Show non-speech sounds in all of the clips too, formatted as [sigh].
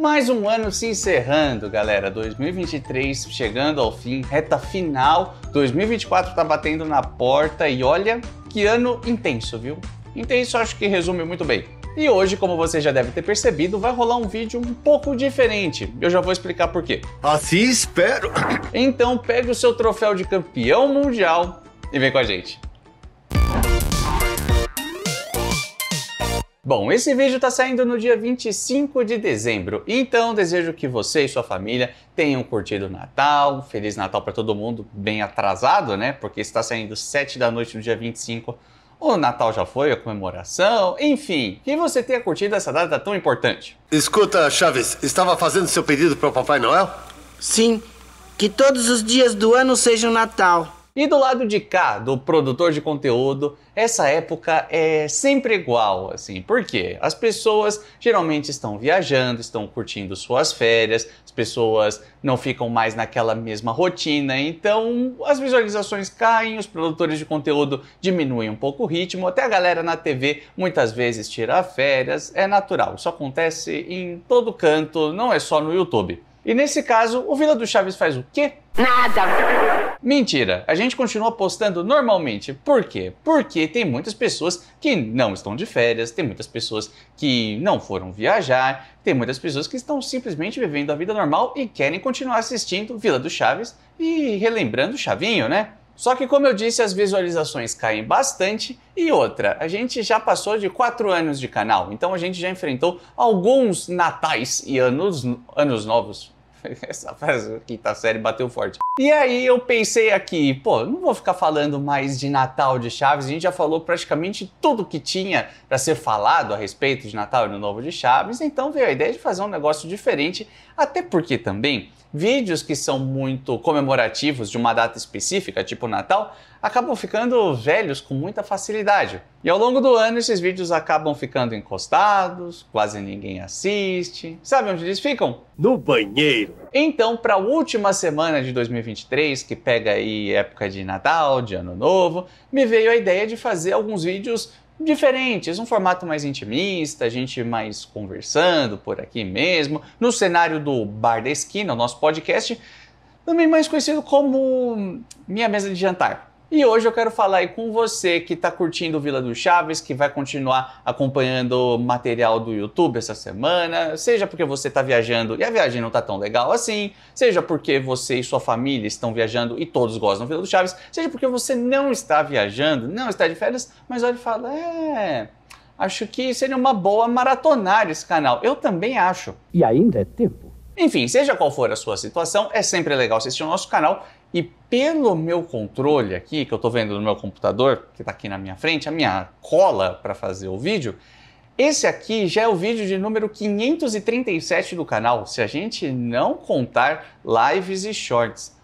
Mais um ano se encerrando, galera. 2023 chegando ao fim, reta final. 2024 tá batendo na porta e olha que ano intenso, viu? Intenso acho que resume muito bem. E hoje, como você já deve ter percebido, vai rolar um vídeo um pouco diferente. Eu já vou explicar por quê. Assim espero. Então, pegue o seu troféu de campeão mundial e vem com a gente. Bom, esse vídeo está saindo no dia 25 de dezembro, então desejo que você e sua família tenham curtido o Natal, Feliz Natal para todo mundo, bem atrasado, né? Porque está saindo 7 da noite no dia 25, o Natal já foi, a comemoração, enfim, que você tenha curtido essa data tão importante. Escuta, Chaves, estava fazendo seu pedido para o Papai Noel? Sim, que todos os dias do ano sejam Natal. E do lado de cá, do produtor de conteúdo, essa época é sempre igual, assim. Por quê? As pessoas geralmente estão viajando, estão curtindo suas férias, as pessoas não ficam mais naquela mesma rotina, então as visualizações caem, os produtores de conteúdo diminuem um pouco o ritmo, até a galera na TV muitas vezes tira férias, é natural. Isso acontece em todo canto, não é só no YouTube. E nesse caso, o Vila do Chaves faz o quê? Nada. Mentira, a gente continua postando normalmente. Por quê? Porque tem muitas pessoas que não estão de férias, tem muitas pessoas que não foram viajar, tem muitas pessoas que estão simplesmente vivendo a vida normal e querem continuar assistindo Vila do Chaves e relembrando Chavinho, né? Só que, como eu disse, as visualizações caem bastante. E outra, a gente já passou de 4 anos de canal, então a gente já enfrentou alguns natais e anos, anos novos. [laughs] Essa frase quinta tá série bateu forte. E aí eu pensei aqui, pô, não vou ficar falando mais de Natal de Chaves, a gente já falou praticamente tudo que tinha para ser falado a respeito de Natal e do Novo de Chaves, então veio a ideia de fazer um negócio diferente, até porque também vídeos que são muito comemorativos de uma data específica, tipo Natal, acabam ficando velhos com muita facilidade. E ao longo do ano, esses vídeos acabam ficando encostados, quase ninguém assiste. Sabe onde eles ficam? No banheiro. Então, para a última semana de 2023, que pega aí época de Natal, de Ano Novo, me veio a ideia de fazer alguns vídeos diferentes, um formato mais intimista, a gente mais conversando por aqui mesmo, no cenário do Bar da Esquina, o nosso podcast, também mais conhecido como Minha Mesa de Jantar. E hoje eu quero falar aí com você que está curtindo Vila do Chaves, que vai continuar acompanhando material do YouTube essa semana, seja porque você está viajando e a viagem não está tão legal assim, seja porque você e sua família estão viajando e todos gostam do Vila do Chaves, seja porque você não está viajando, não está de férias, mas olha e fala, é... Acho que seria uma boa maratonar esse canal. Eu também acho. E ainda é tempo. Enfim, seja qual for a sua situação, é sempre legal assistir o nosso canal pelo meu controle aqui, que eu estou vendo no meu computador, que está aqui na minha frente, a minha cola para fazer o vídeo, esse aqui já é o vídeo de número 537 do canal, se a gente não contar lives e shorts.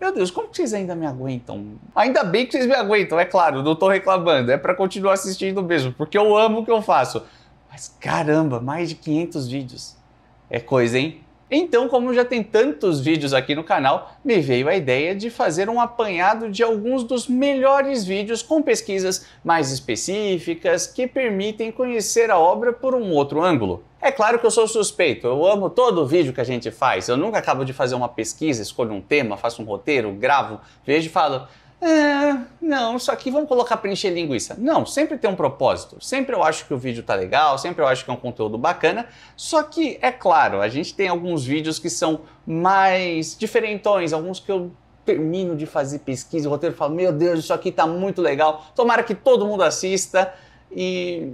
Meu Deus, como vocês ainda me aguentam? Ainda bem que vocês me aguentam, é claro, não estou reclamando, é para continuar assistindo mesmo, porque eu amo o que eu faço. Mas caramba, mais de 500 vídeos. É coisa, hein? Então, como já tem tantos vídeos aqui no canal, me veio a ideia de fazer um apanhado de alguns dos melhores vídeos com pesquisas mais específicas que permitem conhecer a obra por um outro ângulo. É claro que eu sou suspeito, eu amo todo o vídeo que a gente faz. Eu nunca acabo de fazer uma pesquisa, escolho um tema, faço um roteiro, gravo, vejo e falo: é, não, isso aqui vamos colocar para encher linguiça. Não, sempre tem um propósito. Sempre eu acho que o vídeo tá legal, sempre eu acho que é um conteúdo bacana. Só que, é claro, a gente tem alguns vídeos que são mais diferentões, alguns que eu termino de fazer pesquisa, o roteiro fala: Meu Deus, isso aqui tá muito legal. Tomara que todo mundo assista. E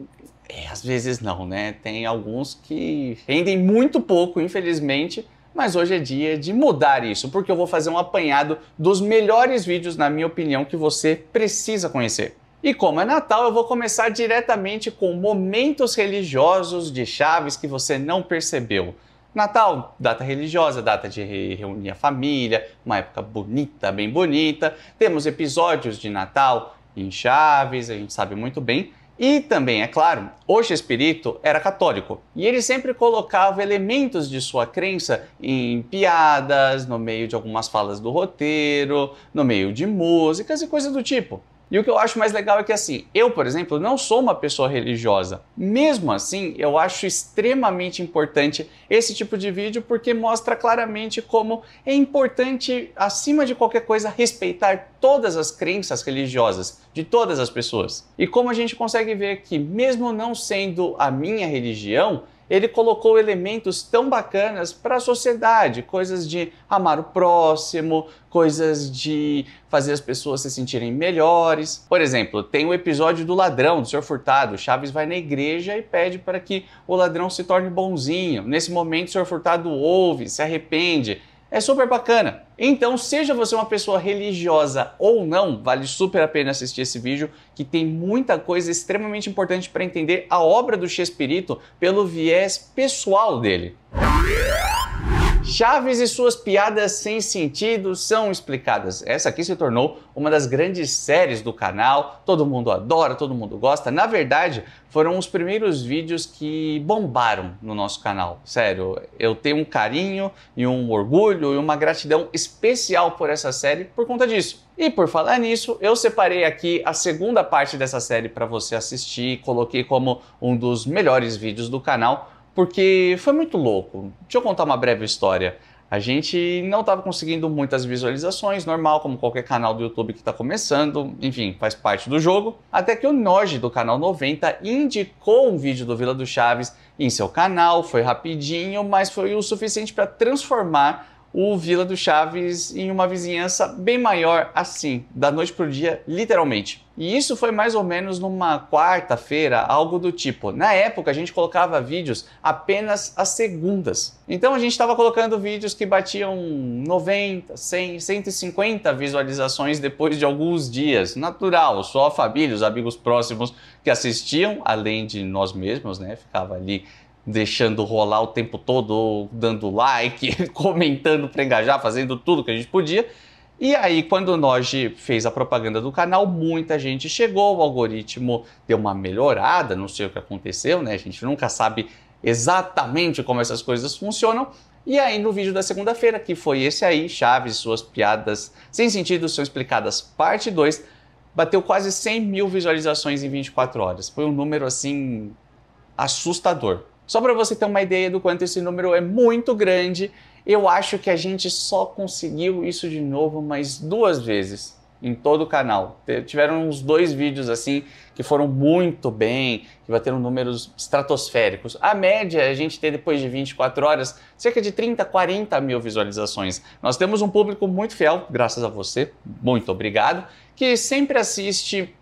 é, às vezes não, né? Tem alguns que rendem muito pouco, infelizmente mas hoje é dia de mudar isso, porque eu vou fazer um apanhado dos melhores vídeos, na minha opinião, que você precisa conhecer. E como é Natal, eu vou começar diretamente com momentos religiosos de chaves que você não percebeu. Natal, data religiosa, data de reunir a família, uma época bonita, bem bonita. Temos episódios de Natal em Chaves, a gente sabe muito bem. E também, é claro, o Chespirito era católico e ele sempre colocava elementos de sua crença em piadas, no meio de algumas falas do roteiro, no meio de músicas e coisas do tipo. E o que eu acho mais legal é que assim, eu, por exemplo, não sou uma pessoa religiosa. Mesmo assim, eu acho extremamente importante esse tipo de vídeo porque mostra claramente como é importante, acima de qualquer coisa, respeitar todas as crenças religiosas de todas as pessoas. E como a gente consegue ver que mesmo não sendo a minha religião, ele colocou elementos tão bacanas para a sociedade, coisas de amar o próximo, coisas de fazer as pessoas se sentirem melhores. Por exemplo, tem o episódio do ladrão, do senhor Furtado. Chaves vai na igreja e pede para que o ladrão se torne bonzinho. Nesse momento, o senhor Furtado ouve, se arrepende, é super bacana. Então, seja você uma pessoa religiosa ou não, vale super a pena assistir esse vídeo, que tem muita coisa extremamente importante para entender a obra do Chespirito pelo viés pessoal dele. Chaves e suas piadas sem sentido são explicadas. Essa aqui se tornou uma das grandes séries do canal. Todo mundo adora, todo mundo gosta. Na verdade, foram os primeiros vídeos que bombaram no nosso canal. Sério, eu tenho um carinho e um orgulho e uma gratidão especial por essa série por conta disso. E por falar nisso, eu separei aqui a segunda parte dessa série para você assistir e coloquei como um dos melhores vídeos do canal porque foi muito louco. Deixa eu contar uma breve história. A gente não estava conseguindo muitas visualizações, normal, como qualquer canal do YouTube que está começando, enfim, faz parte do jogo. Até que o Noge do canal 90 indicou um vídeo do Vila do Chaves em seu canal, foi rapidinho, mas foi o suficiente para transformar o Vila do Chaves em uma vizinhança bem maior, assim, da noite para o dia, literalmente. E isso foi mais ou menos numa quarta-feira, algo do tipo. Na época a gente colocava vídeos apenas às segundas. Então a gente estava colocando vídeos que batiam 90, 100, 150 visualizações depois de alguns dias. Natural, só a família, os amigos próximos que assistiam, além de nós mesmos, né? Ficava ali deixando rolar o tempo todo, dando like, [laughs] comentando para engajar, fazendo tudo que a gente podia. E aí, quando o Noge fez a propaganda do canal, muita gente chegou, o algoritmo deu uma melhorada, não sei o que aconteceu, né? A gente nunca sabe exatamente como essas coisas funcionam. E aí, no vídeo da segunda-feira, que foi esse aí, Chaves, suas piadas sem sentido são explicadas, parte 2, bateu quase 100 mil visualizações em 24 horas. Foi um número assim assustador. Só para você ter uma ideia do quanto esse número é muito grande eu acho que a gente só conseguiu isso de novo mais duas vezes em todo o canal. Tiveram uns dois vídeos assim que foram muito bem, que bateram números estratosféricos. A média a gente tem depois de 24 horas cerca de 30, 40 mil visualizações. Nós temos um público muito fiel, graças a você, muito obrigado, que sempre assiste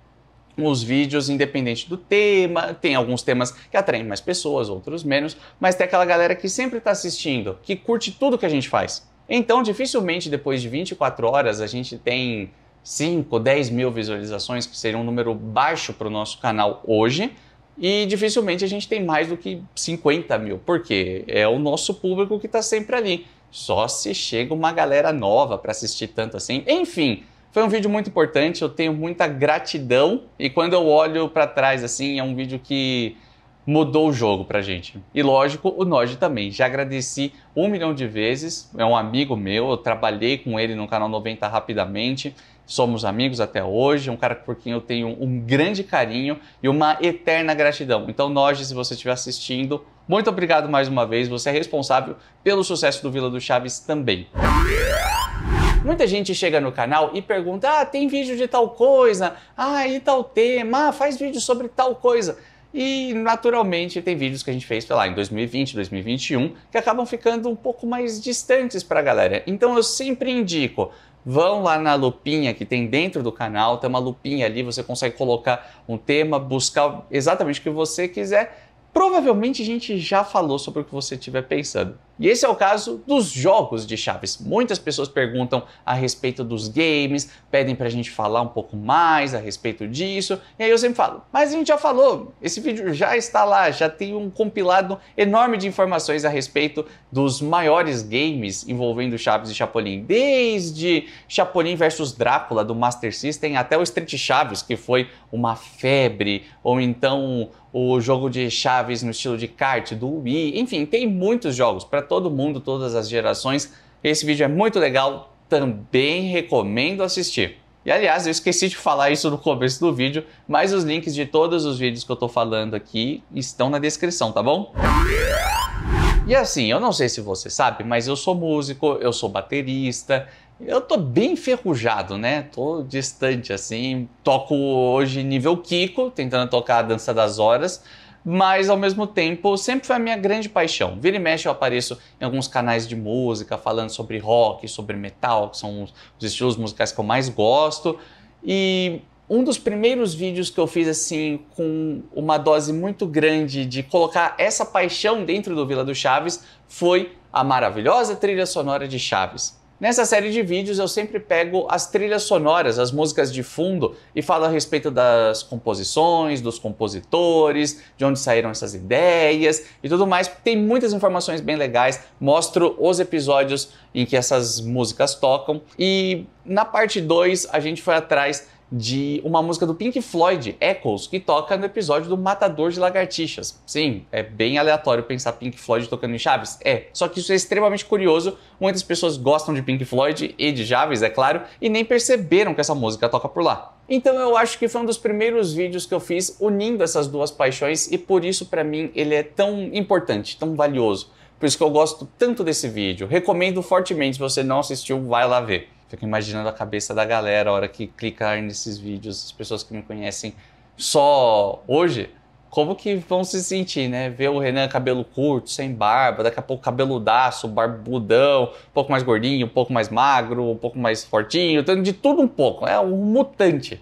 os vídeos, independente do tema. Tem alguns temas que atraem mais pessoas, outros menos, mas tem aquela galera que sempre está assistindo, que curte tudo que a gente faz. Então, dificilmente depois de 24 horas a gente tem 5, 10 mil visualizações, que seria um número baixo para o nosso canal hoje. E dificilmente a gente tem mais do que 50 mil, porque é o nosso público que está sempre ali. Só se chega uma galera nova para assistir tanto assim. Enfim, foi um vídeo muito importante, eu tenho muita gratidão e quando eu olho para trás assim, é um vídeo que mudou o jogo pra gente. E lógico, o Noge também. Já agradeci um milhão de vezes, é um amigo meu, eu trabalhei com ele no canal 90 rapidamente, somos amigos até hoje, um cara por quem eu tenho um grande carinho e uma eterna gratidão. Então, Noge, se você estiver assistindo, muito obrigado mais uma vez, você é responsável pelo sucesso do Vila do Chaves também. Muita gente chega no canal e pergunta: ah, tem vídeo de tal coisa, ah, e tal tema, ah, faz vídeo sobre tal coisa. E naturalmente tem vídeos que a gente fez, sei lá, em 2020, 2021, que acabam ficando um pouco mais distantes para a galera. Então eu sempre indico, vão lá na lupinha que tem dentro do canal, tem uma lupinha ali, você consegue colocar um tema, buscar exatamente o que você quiser provavelmente a gente já falou sobre o que você estiver pensando. E esse é o caso dos jogos de Chaves. Muitas pessoas perguntam a respeito dos games, pedem pra gente falar um pouco mais a respeito disso. E aí eu sempre falo, mas a gente já falou, esse vídeo já está lá, já tem um compilado enorme de informações a respeito dos maiores games envolvendo Chaves e Chapolin, desde Chapolin versus Drácula do Master System até o Street Chaves, que foi uma febre, ou então o jogo de chaves no estilo de kart, do Wii, enfim, tem muitos jogos para todo mundo, todas as gerações. Esse vídeo é muito legal, também recomendo assistir. E aliás, eu esqueci de falar isso no começo do vídeo, mas os links de todos os vídeos que eu tô falando aqui estão na descrição, tá bom? E assim, eu não sei se você sabe, mas eu sou músico, eu sou baterista, eu tô bem enferrujado, né? Tô distante, assim. Toco hoje nível Kiko, tentando tocar a Dança das Horas, mas ao mesmo tempo sempre foi a minha grande paixão. Vira e mexe eu apareço em alguns canais de música falando sobre rock, sobre metal, que são os estilos musicais que eu mais gosto. E um dos primeiros vídeos que eu fiz assim com uma dose muito grande de colocar essa paixão dentro do Vila do Chaves foi a maravilhosa trilha sonora de Chaves. Nessa série de vídeos eu sempre pego as trilhas sonoras, as músicas de fundo e falo a respeito das composições, dos compositores, de onde saíram essas ideias e tudo mais. Tem muitas informações bem legais, mostro os episódios em que essas músicas tocam e na parte 2 a gente foi atrás de uma música do Pink Floyd, Echoes, que toca no episódio do Matador de Lagartixas. Sim, é bem aleatório pensar Pink Floyd tocando em Chaves? É, só que isso é extremamente curioso. Muitas pessoas gostam de Pink Floyd e de Chaves, é claro, e nem perceberam que essa música toca por lá. Então eu acho que foi um dos primeiros vídeos que eu fiz unindo essas duas paixões e por isso para mim ele é tão importante, tão valioso. Por isso que eu gosto tanto desse vídeo. Recomendo fortemente, se você não assistiu, vai lá ver. Fico imaginando a cabeça da galera a hora que clicar nesses vídeos, as pessoas que me conhecem só hoje, como que vão se sentir, né? Ver o Renan cabelo curto, sem barba, daqui a pouco cabeludaço, barbudão, um pouco mais gordinho, um pouco mais magro, um pouco mais fortinho, de tudo um pouco. É um mutante.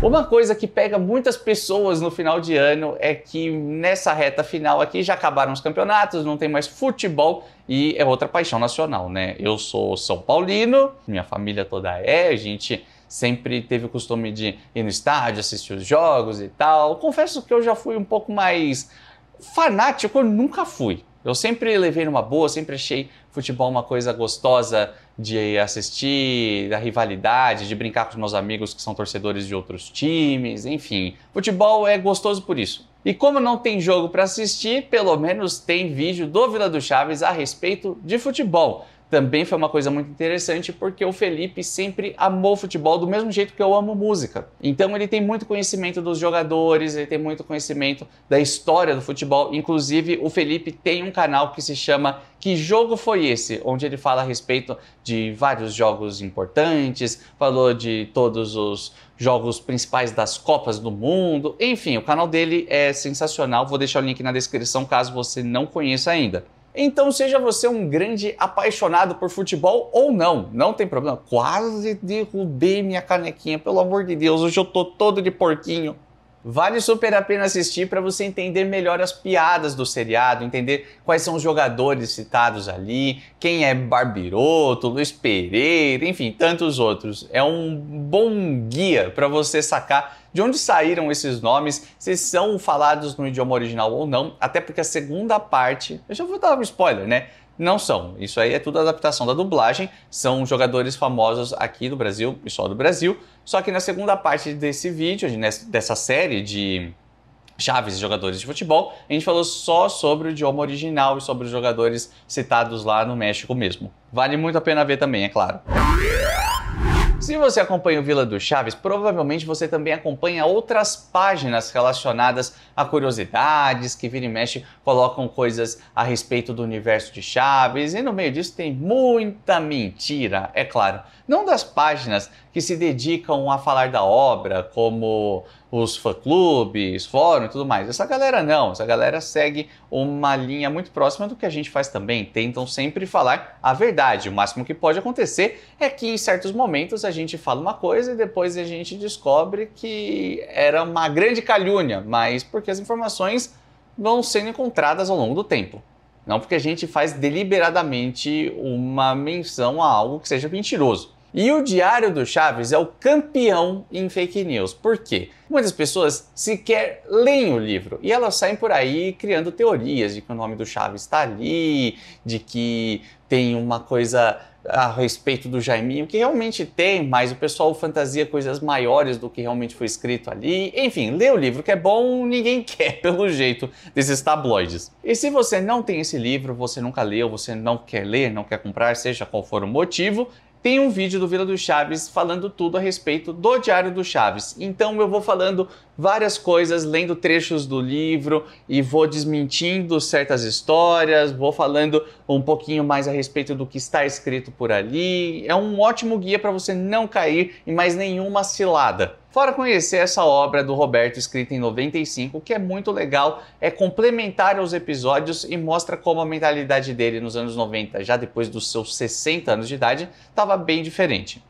Uma coisa que pega muitas pessoas no final de ano é que nessa reta final aqui já acabaram os campeonatos, não tem mais futebol e é outra paixão nacional, né? Eu sou São Paulino, minha família toda é, a gente sempre teve o costume de ir no estádio, assistir os jogos e tal. Confesso que eu já fui um pouco mais fanático, eu nunca fui. Eu sempre levei numa boa, sempre achei futebol uma coisa gostosa de assistir, da rivalidade, de brincar com os meus amigos que são torcedores de outros times, enfim. Futebol é gostoso por isso. E como não tem jogo para assistir, pelo menos tem vídeo do Vila do Chaves a respeito de futebol também foi uma coisa muito interessante porque o Felipe sempre amou futebol do mesmo jeito que eu amo música. Então ele tem muito conhecimento dos jogadores, ele tem muito conhecimento da história do futebol. Inclusive, o Felipe tem um canal que se chama Que Jogo Foi Esse? onde ele fala a respeito de vários jogos importantes, falou de todos os jogos principais das Copas do Mundo. Enfim, o canal dele é sensacional. Vou deixar o link na descrição caso você não conheça ainda. Então, seja você um grande apaixonado por futebol ou não, não tem problema. Quase derrubei minha canequinha, pelo amor de Deus, hoje eu tô todo de porquinho. Vale super a pena assistir para você entender melhor as piadas do seriado, entender quais são os jogadores citados ali, quem é Barbiroto, Luiz Pereira, enfim, tantos outros. É um bom guia para você sacar de onde saíram esses nomes, se são falados no idioma original ou não, até porque a segunda parte, eu já vou dar um spoiler, né? Não são. Isso aí é tudo adaptação da dublagem, são jogadores famosos aqui do Brasil e só do Brasil, só que na segunda parte desse vídeo, dessa série de chaves e jogadores de futebol, a gente falou só sobre o idioma original e sobre os jogadores citados lá no México mesmo. Vale muito a pena ver também, é claro. Se você acompanha o Vila do Chaves, provavelmente você também acompanha outras páginas relacionadas a curiosidades, que vira e mexe colocam coisas a respeito do universo de Chaves, e no meio disso tem muita mentira, é claro. Não das páginas que se dedicam a falar da obra, como os fã-clubes, fórum e tudo mais. Essa galera não, essa galera segue uma linha muito próxima do que a gente faz também. Tentam sempre falar a verdade. O máximo que pode acontecer é que em certos momentos a gente fala uma coisa e depois a gente descobre que era uma grande calúnia, mas porque as informações vão sendo encontradas ao longo do tempo. Não porque a gente faz deliberadamente uma menção a algo que seja mentiroso. E o Diário do Chaves é o campeão em fake news. Por quê? Muitas pessoas sequer leem o livro e elas saem por aí criando teorias de que o nome do Chaves está ali, de que tem uma coisa a respeito do Jaiminho, que realmente tem, mas o pessoal fantasia coisas maiores do que realmente foi escrito ali. Enfim, lê o livro que é bom, ninguém [laughs] quer, pelo jeito, desses tabloides. E se você não tem esse livro, você nunca leu, você não quer ler, não quer comprar, seja qual for o motivo, tem um vídeo do Vila do Chaves falando tudo a respeito do Diário do Chaves. Então eu vou falando várias coisas, lendo trechos do livro e vou desmentindo certas histórias, vou falando um pouquinho mais a respeito do que está escrito por ali. É um ótimo guia para você não cair em mais nenhuma cilada. Fora conhecer essa obra do Roberto escrita em 95, que é muito legal, é complementar aos episódios e mostra como a mentalidade dele nos anos 90, já depois dos seus 60 anos de idade, estava bem diferente.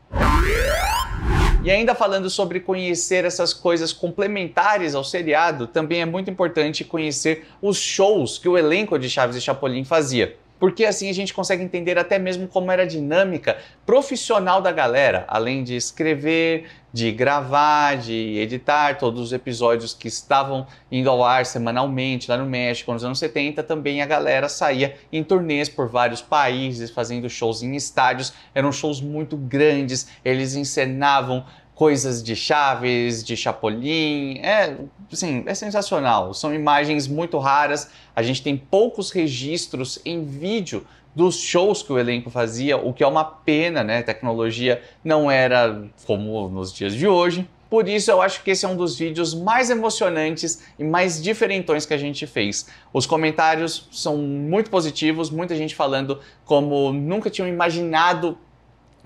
E ainda falando sobre conhecer essas coisas complementares ao seriado, também é muito importante conhecer os shows que o elenco de Chaves e Chapolin fazia porque assim a gente consegue entender até mesmo como era a dinâmica profissional da galera, além de escrever, de gravar, de editar todos os episódios que estavam indo ao ar semanalmente lá no México nos anos 70, também a galera saía em turnês por vários países, fazendo shows em estádios, eram shows muito grandes, eles encenavam coisas de Chaves, de Chapolin. É, sim, é sensacional. São imagens muito raras. A gente tem poucos registros em vídeo dos shows que o elenco fazia, o que é uma pena, né? A tecnologia não era como nos dias de hoje. Por isso, eu acho que esse é um dos vídeos mais emocionantes e mais diferentões que a gente fez. Os comentários são muito positivos, muita gente falando como nunca tinham imaginado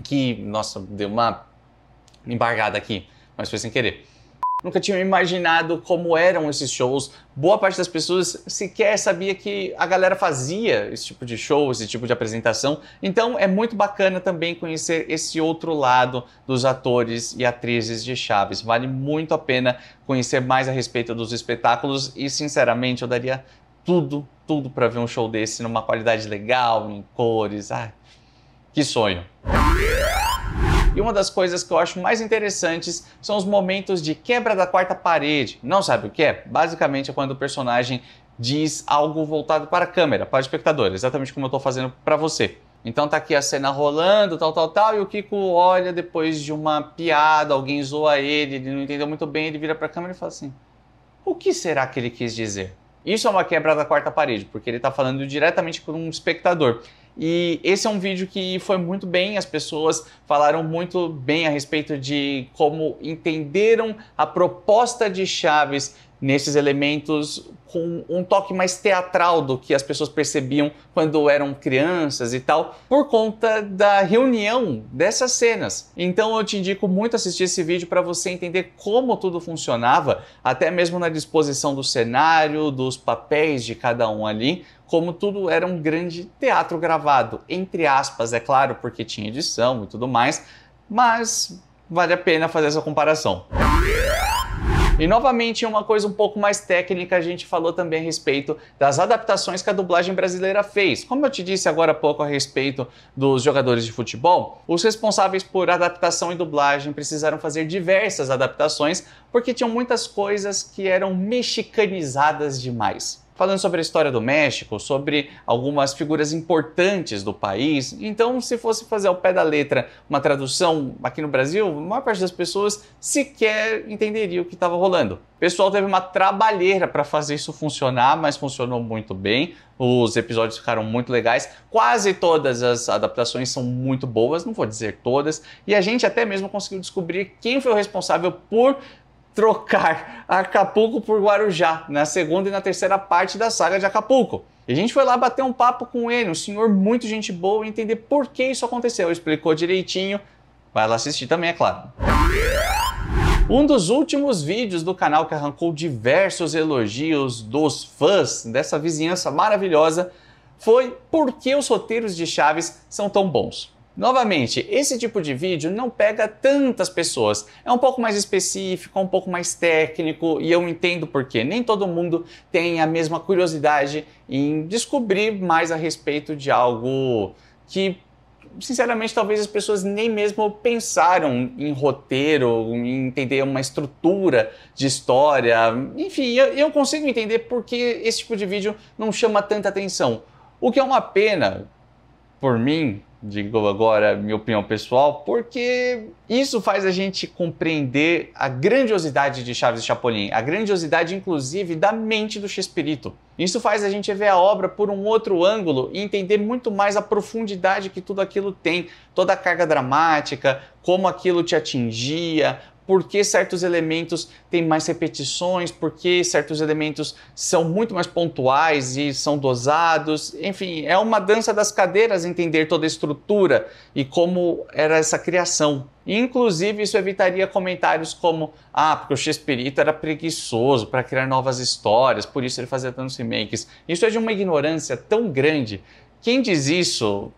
que, nossa, deu uma embargada aqui, mas foi sem querer. Nunca tinha imaginado como eram esses shows. Boa parte das pessoas sequer sabia que a galera fazia esse tipo de show, esse tipo de apresentação. Então é muito bacana também conhecer esse outro lado dos atores e atrizes de Chaves. Vale muito a pena conhecer mais a respeito dos espetáculos e, sinceramente, eu daria tudo, tudo para ver um show desse numa qualidade legal, em cores. Ah, que sonho! Yeah! E uma das coisas que eu acho mais interessantes são os momentos de quebra da quarta parede. Não sabe o que é? Basicamente é quando o personagem diz algo voltado para a câmera, para o espectador, exatamente como eu estou fazendo para você. Então tá aqui a cena rolando, tal, tal, tal, e o Kiko olha depois de uma piada, alguém zoa ele, ele não entendeu muito bem, ele vira para a câmera e fala assim: "O que será que ele quis dizer?" Isso é uma quebra da quarta parede, porque ele está falando diretamente com um espectador. E esse é um vídeo que foi muito bem, as pessoas falaram muito bem a respeito de como entenderam a proposta de Chaves nesses elementos com um toque mais teatral do que as pessoas percebiam quando eram crianças e tal, por conta da reunião dessas cenas. Então eu te indico muito assistir esse vídeo para você entender como tudo funcionava, até mesmo na disposição do cenário, dos papéis de cada um ali, como tudo era um grande teatro gravado, entre aspas, é claro, porque tinha edição e tudo mais, mas vale a pena fazer essa comparação. Yeah! E novamente, uma coisa um pouco mais técnica, a gente falou também a respeito das adaptações que a dublagem brasileira fez. Como eu te disse agora há pouco a respeito dos jogadores de futebol, os responsáveis por adaptação e dublagem precisaram fazer diversas adaptações porque tinham muitas coisas que eram mexicanizadas demais falando sobre a história do México, sobre algumas figuras importantes do país. Então, se fosse fazer ao pé da letra uma tradução aqui no Brasil, a maior parte das pessoas sequer entenderia o que estava rolando. O pessoal teve uma trabalheira para fazer isso funcionar, mas funcionou muito bem. Os episódios ficaram muito legais. Quase todas as adaptações são muito boas, não vou dizer todas. E a gente até mesmo conseguiu descobrir quem foi o responsável por trocar Acapulco por Guarujá, na segunda e na terceira parte da saga de Acapulco. E a gente foi lá bater um papo com ele, um senhor muito gente boa, e entender por que isso aconteceu. Explicou direitinho. Vai lá assistir também, é claro. Um dos últimos vídeos do canal que arrancou diversos elogios dos fãs dessa vizinhança maravilhosa foi por que os roteiros de Chaves são tão bons. Novamente, esse tipo de vídeo não pega tantas pessoas. É um pouco mais específico, é um pouco mais técnico e eu entendo porque nem todo mundo tem a mesma curiosidade em descobrir mais a respeito de algo que, sinceramente, talvez as pessoas nem mesmo pensaram em roteiro, em entender uma estrutura de história. Enfim, eu, eu consigo entender porque esse tipo de vídeo não chama tanta atenção. O que é uma pena por mim, digo agora minha opinião pessoal, porque isso faz a gente compreender a grandiosidade de Chaves e Chapolin, a grandiosidade inclusive da mente do Chespirito. Isso faz a gente ver a obra por um outro ângulo e entender muito mais a profundidade que tudo aquilo tem, toda a carga dramática, como aquilo te atingia, por que certos elementos têm mais repetições, por que certos elementos são muito mais pontuais e são dosados. Enfim, é uma dança das cadeiras entender toda a estrutura e como era essa criação. Inclusive, isso evitaria comentários como: ah, porque o Shakespeare era preguiçoso para criar novas histórias, por isso ele fazia tantos remakes. Isso é de uma ignorância tão grande. Quem diz isso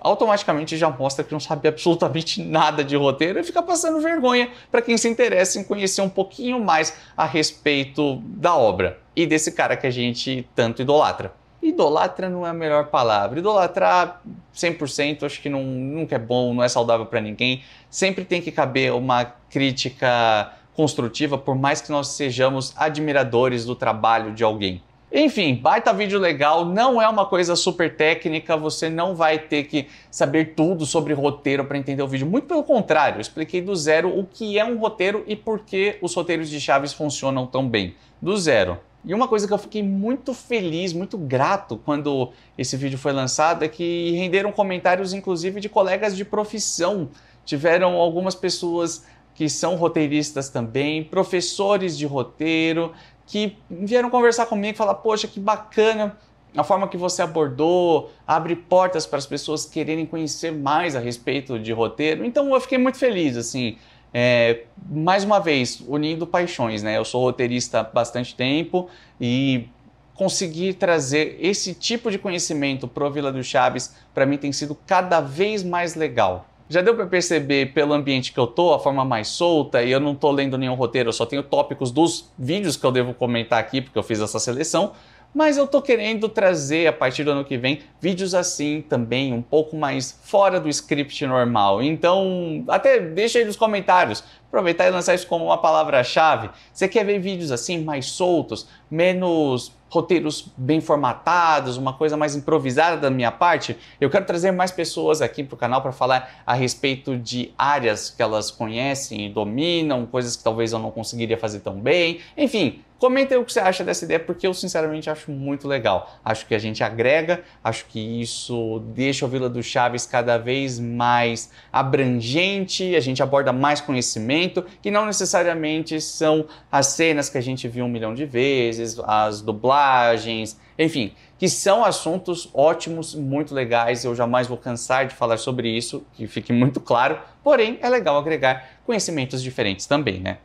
automaticamente já mostra que não sabe absolutamente nada de roteiro e fica passando vergonha para quem se interessa em conhecer um pouquinho mais a respeito da obra e desse cara que a gente tanto idolatra. Idolatra não é a melhor palavra. Idolatrar 100% acho que não, nunca é bom, não é saudável para ninguém. Sempre tem que caber uma crítica construtiva, por mais que nós sejamos admiradores do trabalho de alguém. Enfim, baita vídeo legal, não é uma coisa super técnica, você não vai ter que saber tudo sobre roteiro para entender o vídeo. Muito pelo contrário, eu expliquei do zero o que é um roteiro e por que os roteiros de chaves funcionam tão bem. Do zero. E uma coisa que eu fiquei muito feliz, muito grato quando esse vídeo foi lançado é que renderam comentários, inclusive, de colegas de profissão. Tiveram algumas pessoas que são roteiristas também, professores de roteiro, que vieram conversar comigo e falar: Poxa, que bacana a forma que você abordou, abre portas para as pessoas quererem conhecer mais a respeito de roteiro. Então eu fiquei muito feliz, assim. É, mais uma vez, unindo paixões, né? Eu sou roteirista há bastante tempo e conseguir trazer esse tipo de conhecimento para o Vila do Chaves, para mim tem sido cada vez mais legal. Já deu para perceber pelo ambiente que eu tô, a forma mais solta, e eu não tô lendo nenhum roteiro, eu só tenho tópicos dos vídeos que eu devo comentar aqui, porque eu fiz essa seleção. Mas eu tô querendo trazer a partir do ano que vem vídeos assim também, um pouco mais fora do script normal. Então, até deixa aí nos comentários. Aproveitar e lançar isso como uma palavra-chave. Você quer ver vídeos assim mais soltos, menos roteiros bem formatados, uma coisa mais improvisada da minha parte, eu quero trazer mais pessoas aqui para o canal para falar a respeito de áreas que elas conhecem e dominam, coisas que talvez eu não conseguiria fazer tão bem. Enfim, Comenta aí o que você acha dessa ideia, porque eu sinceramente acho muito legal. Acho que a gente agrega, acho que isso deixa o Vila do Chaves cada vez mais abrangente, a gente aborda mais conhecimento, que não necessariamente são as cenas que a gente viu um milhão de vezes, as dublagens, enfim, que são assuntos ótimos, muito legais. Eu jamais vou cansar de falar sobre isso, que fique muito claro. Porém, é legal agregar conhecimentos diferentes também, né?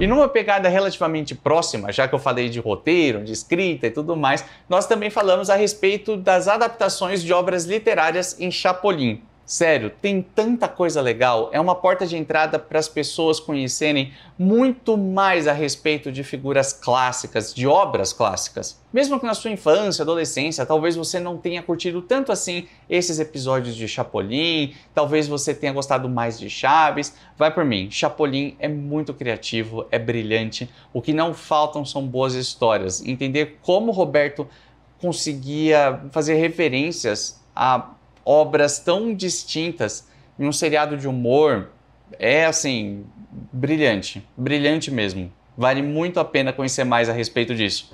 E numa pegada relativamente próxima, já que eu falei de roteiro, de escrita e tudo mais, nós também falamos a respeito das adaptações de obras literárias em Chapolin. Sério, tem tanta coisa legal. É uma porta de entrada para as pessoas conhecerem muito mais a respeito de figuras clássicas, de obras clássicas. Mesmo que na sua infância, adolescência, talvez você não tenha curtido tanto assim esses episódios de Chapolin, talvez você tenha gostado mais de Chaves. Vai por mim, Chapolin é muito criativo, é brilhante. O que não faltam são boas histórias. Entender como Roberto conseguia fazer referências a obras tão distintas em um seriado de humor é assim, brilhante, brilhante mesmo. Vale muito a pena conhecer mais a respeito disso.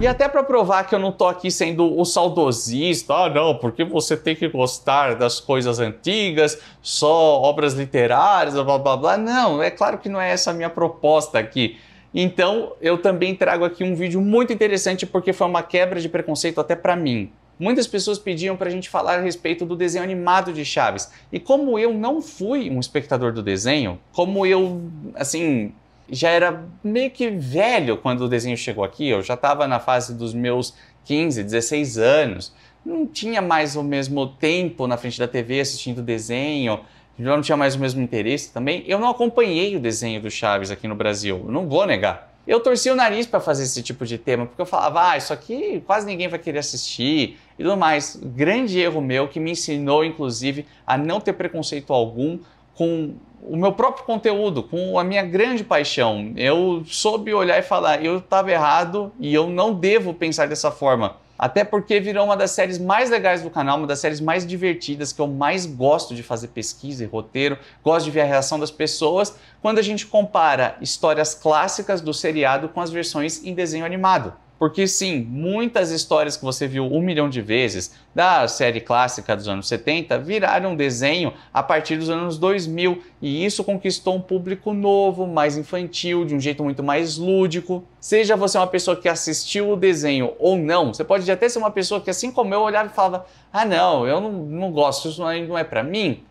E até para provar que eu não tô aqui sendo o saudosista, ah não, porque você tem que gostar das coisas antigas, só obras literárias, blá blá blá. Não, é claro que não é essa a minha proposta aqui. Então, eu também trago aqui um vídeo muito interessante porque foi uma quebra de preconceito até para mim. Muitas pessoas pediam para a gente falar a respeito do desenho animado de Chaves. E como eu não fui um espectador do desenho, como eu, assim, já era meio que velho quando o desenho chegou aqui, eu já estava na fase dos meus 15, 16 anos, não tinha mais o mesmo tempo na frente da TV assistindo desenho, já não tinha mais o mesmo interesse também. Eu não acompanhei o desenho do Chaves aqui no Brasil, não vou negar eu torci o nariz para fazer esse tipo de tema, porque eu falava, ah, isso aqui quase ninguém vai querer assistir e tudo mais. Grande erro meu que me ensinou, inclusive, a não ter preconceito algum com o meu próprio conteúdo, com a minha grande paixão. Eu soube olhar e falar, eu estava errado e eu não devo pensar dessa forma. Até porque virou uma das séries mais legais do canal, uma das séries mais divertidas, que eu mais gosto de fazer pesquisa e roteiro, gosto de ver a reação das pessoas, quando a gente compara histórias clássicas do seriado com as versões em desenho animado. Porque sim, muitas histórias que você viu um milhão de vezes da série clássica dos anos 70 viraram desenho a partir dos anos 2000 e isso conquistou um público novo, mais infantil, de um jeito muito mais lúdico. Seja você uma pessoa que assistiu o desenho ou não, você pode até ser uma pessoa que assim como eu olhava e falava: "Ah, não, eu não, não gosto, isso não é, não é para é mim".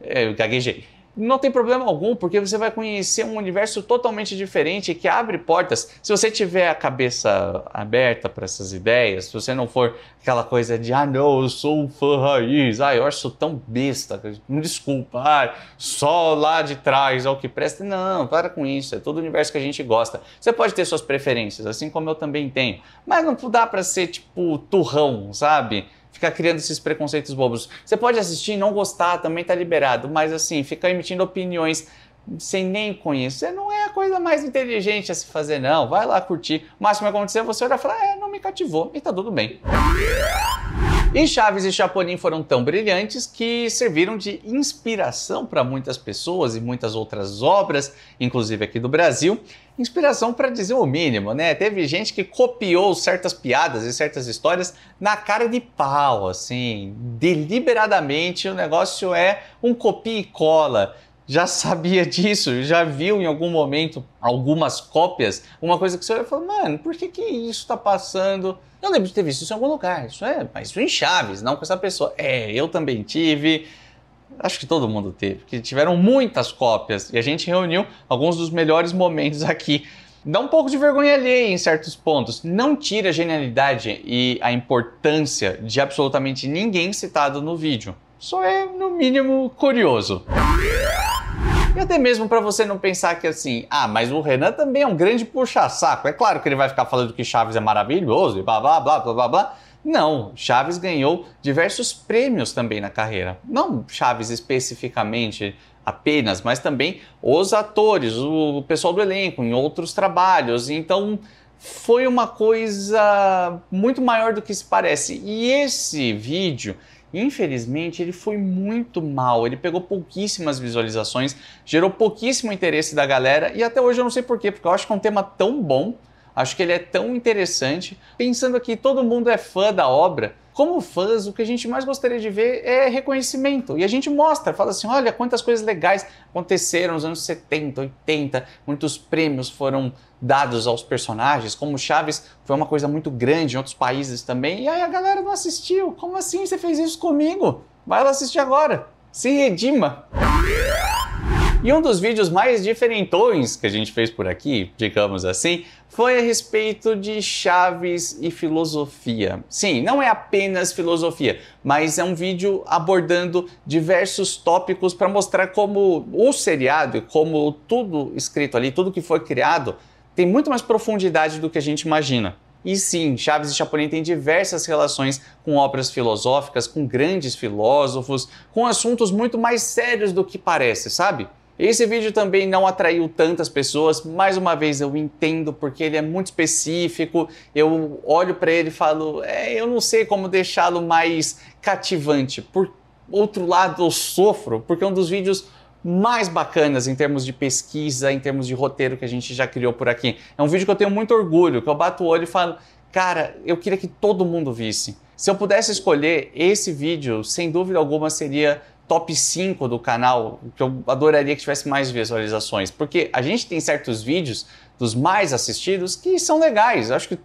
Eu gaguejei não tem problema algum, porque você vai conhecer um universo totalmente diferente que abre portas. Se você tiver a cabeça aberta para essas ideias, se você não for aquela coisa de, ah, não, eu sou um fã raiz, ah, eu sou tão besta, me desculpa, ah, só lá de trás é o que presta. Não, para com isso, é todo o universo que a gente gosta. Você pode ter suas preferências, assim como eu também tenho, mas não dá para ser tipo turrão, sabe? ficar criando esses preconceitos bobos. Você pode assistir e não gostar, também tá liberado, mas assim, ficar emitindo opiniões sem nem conhecer, não é a coisa mais inteligente a se fazer, não. Vai lá curtir. O máximo que acontecer, você olha e fala, é, não me cativou, e tá tudo bem. E Chaves e Chapolin foram tão brilhantes que serviram de inspiração para muitas pessoas e muitas outras obras, inclusive aqui do Brasil, Inspiração para dizer o mínimo, né? Teve gente que copiou certas piadas e certas histórias na cara de pau, assim, deliberadamente. O negócio é um copia e cola já [laughs] sabia disso, já viu em algum momento algumas cópias, uma coisa que você olha e fala, mano, por que, que isso está passando? Eu lembro de ter visto isso em algum lugar, isso é, mas isso em Chaves, não com essa pessoa. É, eu também tive, acho que todo mundo teve, que tiveram muitas cópias e a gente reuniu alguns dos melhores momentos aqui. Dá um pouco de vergonha alheia em certos pontos, não tira a genialidade e a importância de absolutamente ninguém citado no vídeo. Só é, no mínimo, curioso. E até mesmo para você não pensar que assim, ah, mas o Renan também é um grande puxa-saco. É claro que ele vai ficar falando que Chaves é maravilhoso e blá blá blá blá blá blá. Não, Chaves ganhou diversos prêmios também na carreira. Não Chaves especificamente apenas, mas também os atores, o pessoal do elenco, em outros trabalhos. Então foi uma coisa muito maior do que se parece. E esse vídeo infelizmente, ele foi muito mal. Ele pegou pouquíssimas visualizações, gerou pouquíssimo interesse da galera e até hoje eu não sei porquê, porque eu acho que é um tema tão bom Acho que ele é tão interessante. Pensando aqui, todo mundo é fã da obra. Como fãs, o que a gente mais gostaria de ver é reconhecimento. E a gente mostra, fala assim: olha quantas coisas legais aconteceram nos anos 70, 80, muitos prêmios foram dados aos personagens, como Chaves foi uma coisa muito grande em outros países também. E aí a galera não assistiu. Como assim você fez isso comigo? Vai lá assistir agora. Se redima. Yeah! E um dos vídeos mais diferentões que a gente fez por aqui, digamos assim, foi a respeito de Chaves e filosofia. Sim, não é apenas filosofia, mas é um vídeo abordando diversos tópicos para mostrar como o seriado e como tudo escrito ali, tudo que foi criado, tem muito mais profundidade do que a gente imagina. E sim, Chaves e Chapolin têm diversas relações com obras filosóficas, com grandes filósofos, com assuntos muito mais sérios do que parece, sabe? Esse vídeo também não atraiu tantas pessoas, mais uma vez eu entendo porque ele é muito específico. Eu olho para ele e falo, é, eu não sei como deixá-lo mais cativante. Por outro lado, eu sofro porque é um dos vídeos mais bacanas em termos de pesquisa, em termos de roteiro que a gente já criou por aqui. É um vídeo que eu tenho muito orgulho, que eu bato o olho e falo, cara, eu queria que todo mundo visse. Se eu pudesse escolher esse vídeo, sem dúvida alguma seria top 5 do canal, que eu adoraria que tivesse mais visualizações, porque a gente tem certos vídeos dos mais assistidos que são legais. Eu acho que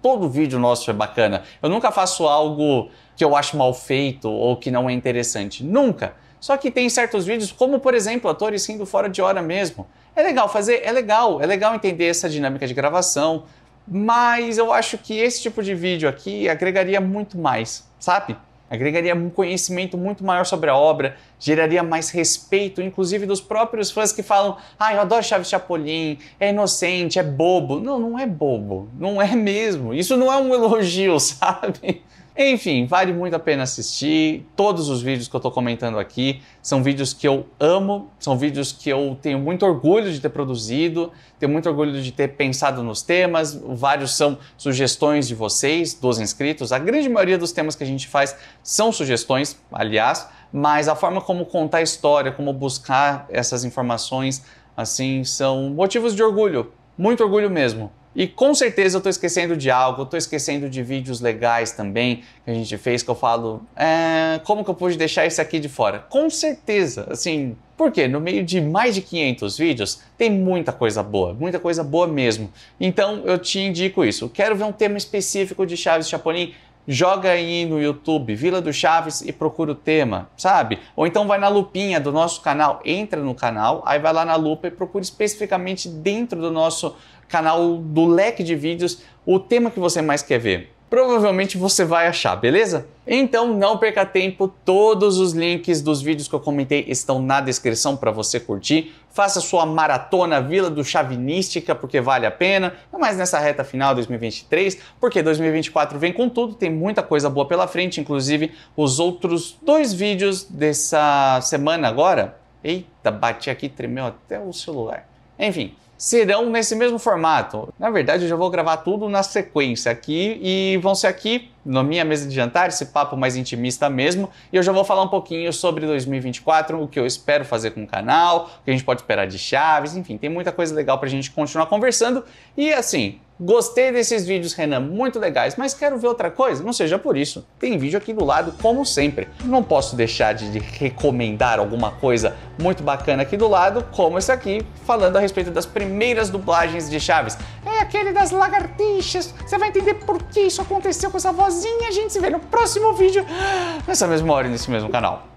todo vídeo nosso é bacana. Eu nunca faço algo que eu acho mal feito ou que não é interessante, nunca. Só que tem certos vídeos, como por exemplo, atores indo fora de hora mesmo. É legal fazer, é legal, é legal entender essa dinâmica de gravação, mas eu acho que esse tipo de vídeo aqui agregaria muito mais, sabe? agregaria um conhecimento muito maior sobre a obra, geraria mais respeito, inclusive dos próprios fãs que falam: ah, eu adoro Chaves Chapolin, é inocente, é bobo. Não, não é bobo, não é mesmo. Isso não é um elogio, [laughs] sabe? Enfim, vale muito a pena assistir. Todos os vídeos que eu estou comentando aqui são vídeos que eu amo, são vídeos que eu tenho muito orgulho de ter produzido, tenho muito orgulho de ter pensado nos temas. Vários são sugestões de vocês, dos inscritos. A grande maioria dos temas que a gente faz são sugestões, aliás, mas a forma como contar a história, como buscar essas informações, assim, são motivos de orgulho, muito orgulho mesmo. E com certeza eu estou esquecendo de algo, estou esquecendo de vídeos legais também que a gente fez, que eu falo, é, como que eu pude deixar esse aqui de fora? Com certeza, assim, porque no meio de mais de 500 vídeos tem muita coisa boa, muita coisa boa mesmo. Então eu te indico isso. Quero ver um tema específico de Chaves Chapolin? joga aí no YouTube Vila do Chaves e procura o tema, sabe? Ou então vai na lupinha do nosso canal, entra no canal, aí vai lá na lupa e procura especificamente dentro do nosso canal do leque de vídeos, o tema que você mais quer ver. Provavelmente você vai achar, beleza? Então não perca tempo, todos os links dos vídeos que eu comentei estão na descrição para você curtir. Faça sua maratona Vila do Chavinística, porque vale a pena. Não é mais nessa reta final 2023, porque 2024 vem com tudo, tem muita coisa boa pela frente, inclusive os outros dois vídeos dessa semana agora. Eita, bati aqui, tremeu até o celular. Enfim, serão é nesse mesmo formato. Na verdade, eu já vou gravar tudo na sequência aqui e vão ser aqui na minha mesa de jantar, esse papo mais intimista mesmo, e eu já vou falar um pouquinho sobre 2024, o que eu espero fazer com o canal, o que a gente pode esperar de chaves, enfim, tem muita coisa legal pra gente continuar conversando. E assim, Gostei desses vídeos, Renan, muito legais, mas quero ver outra coisa? Não seja por isso. Tem vídeo aqui do lado, como sempre. Não posso deixar de, de recomendar alguma coisa muito bacana aqui do lado, como esse aqui, falando a respeito das primeiras dublagens de Chaves. É aquele das lagartixas. Você vai entender por que isso aconteceu com essa vozinha. A gente se vê no próximo vídeo, nessa mesma hora e nesse mesmo canal.